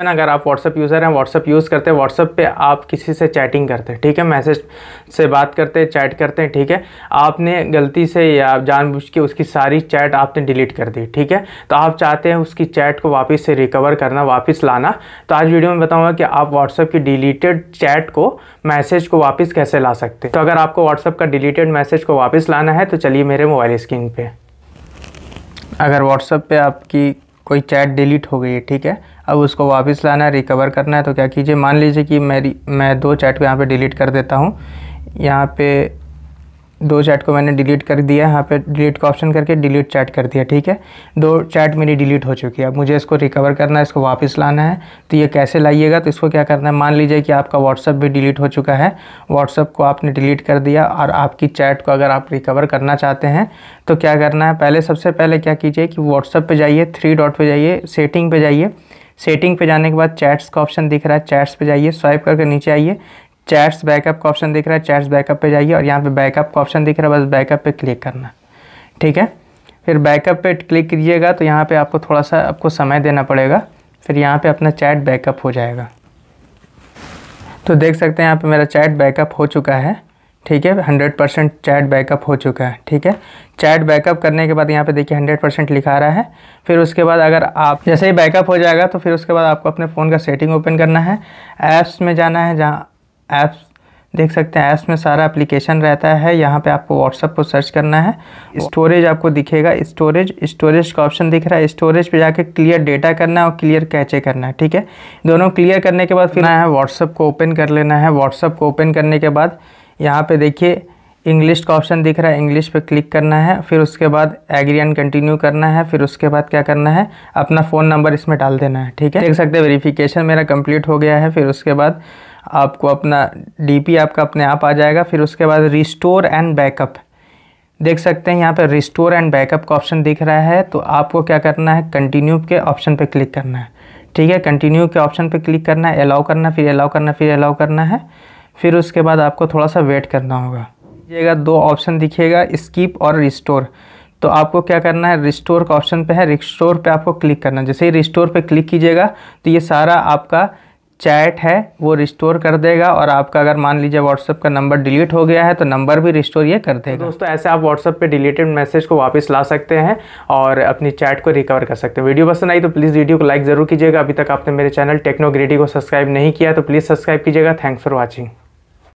Even अगर आप WhatsApp user हैं व्हाट्सअप यूज़ करते हैं व्हाट्सअप पे आप किसी से चैटिंग करते हैं ठीक है मैसेज से बात करते हैं चैट करते हैं ठीक है आपने गलती से या जानबूझ के उसकी सारी चैट आपने डिलीट कर दी ठीक है तो आप चाहते हैं उसकी चैट को वापस से रिकवर करना वापस लाना तो आज वीडियो में बताऊँगा कि आप व्हाट्सअप की डिलीटेड चैट को मैसेज को वापस कैसे ला सकते हैं तो अगर आपको व्हाट्सअप का डिलीटेड मैसेज को वापस लाना है तो चलिए मेरे मोबाइल स्क्रीन पर अगर व्हाट्सअप पे आपकी कोई चैट डिलीट हो गई है ठीक है अब उसको वापस लाना है रिकवर करना है तो क्या कीजिए मान लीजिए कि मेरी मैं दो चैट को यहाँ पे डिलीट कर देता हूँ यहाँ पे दो चैट को मैंने डिलीट कर दिया यहाँ पे डिलीट का ऑप्शन करके डिलीट चैट कर दिया ठीक है दो चैट मेरी डिलीट हो चुकी है अब मुझे इसको रिकवर करना है इसको वापस लाना है तो ये कैसे लाइएगा तो इसको क्या करना है मान लीजिए कि आपका व्हाट्सअप भी डिलीट हो चुका है व्हाट्सअप को आपने डिलीट कर दिया और आपकी चैट को अगर आप रिकवर करना चाहते हैं तो क्या करना है पहले सबसे पहले क्या कीजिए कि व्हाट्सअप पर जाइए थ्री डॉट पर जाइए सेटिंग पर जाइए सेटिंग पे जाने के बाद चैट्स का ऑप्शन दिख रहा है चैट्स पे जाइए स्वाइप करके नीचे आइए चैट्स बैकअप का ऑप्शन दिख रहा है चैट्स बैकअप पे जाइए और यहाँ पे बैकअप का ऑप्शन दिख रहा है बस बैकअप पे क्लिक करना ठीक है फिर बैकअप पे क्लिक कीजिएगा तो यहाँ पे आपको थोड़ा सा आपको समय देना पड़ेगा फिर यहाँ पे अपना चैट बैकअप हो जाएगा तो देख सकते हैं यहाँ पे मेरा चैट बैकअप हो चुका है ठीक है हंड्रेड परसेंट चैट बैकअप हो चुका है ठीक है चैट बैकअप करने के बाद यहाँ पे देखिए हंड्रेड परसेंट लिखा रहा है फिर उसके बाद अगर आप जैसे ही बैकअप हो जाएगा तो फिर उसके बाद आपको अपने फ़ोन का सेटिंग ओपन करना है ऐप्स में जाना है जहाँ ऐप्स देख सकते हैं ऐप्स में सारा एप्लीकेशन रहता है यहाँ पे आपको व्हाट्सअप को सर्च करना है स्टोरेज आपको दिखेगा स्टोरेज स्टोरेज का ऑप्शन दिख रहा है स्टोरेज पे जाके क्लियर डेटा करना है और क्लियर कैचे करना है ठीक है दोनों क्लियर करने के बाद फिर है हम्म। व्हाट्सअप को ओपन कर लेना है व्हाट्सअप को ओपन करने के बाद यहाँ पर देखिए इंग्लिश का ऑप्शन दिख रहा है इंग्लिश पे क्लिक करना है फिर उसके बाद एग्री एंड कंटिन्यू करना है फिर उसके बाद क्या करना है अपना फ़ोन नंबर इसमें डाल देना है ठीक है देख सकते हैं वेरिफिकेशन मेरा कंप्लीट हो गया है फिर उसके बाद आपको अपना डीपी आपका अपने आप आ जाएगा फिर उसके बाद रिस्टोर एंड बैकअप देख सकते हैं यहाँ पर रिस्टोर एंड बैकअप का ऑप्शन दिख रहा है तो आपको क्या करना है कंटिन्यू के ऑप्शन पर क्लिक करना है ठीक है कंटिन्यू के ऑप्शन पर क्लिक करना है अलाउ करना फिर अलाउ करना फिर अलाउ करना है फिर उसके बाद आपको थोड़ा सा वेट करना होगा देखिएगा दो ऑप्शन दिखेगा स्कीप और रिस्टोर तो आपको क्या करना है रिस्टोर का ऑप्शन पे है रिस्टोर पे आपको क्लिक करना है जैसे ही रिस्टोर पे क्लिक कीजिएगा तो ये सारा आपका चैट है वो रिस्टोर कर देगा और आपका अगर मान लीजिए व्हाट्सअप का नंबर डिलीट हो गया है तो नंबर भी रिस्टोर ये कर देगा दोस्तों ऐसे आप व्हाट्सअप पे डिलीटेड मैसेज को वापस ला सकते हैं और अपनी चैट को रिकवर कर सकते हैं वीडियो पसंद आई तो प्लीज़ वीडियो को लाइक ज़रूर कीजिएगा अभी तक आपने मेरे चैनल टेक्नोग्रेडी को सब्सक्राइब नहीं किया तो प्लीज़ सब्सक्राइब कीजिएगा थैंक्स फॉर वॉचिंग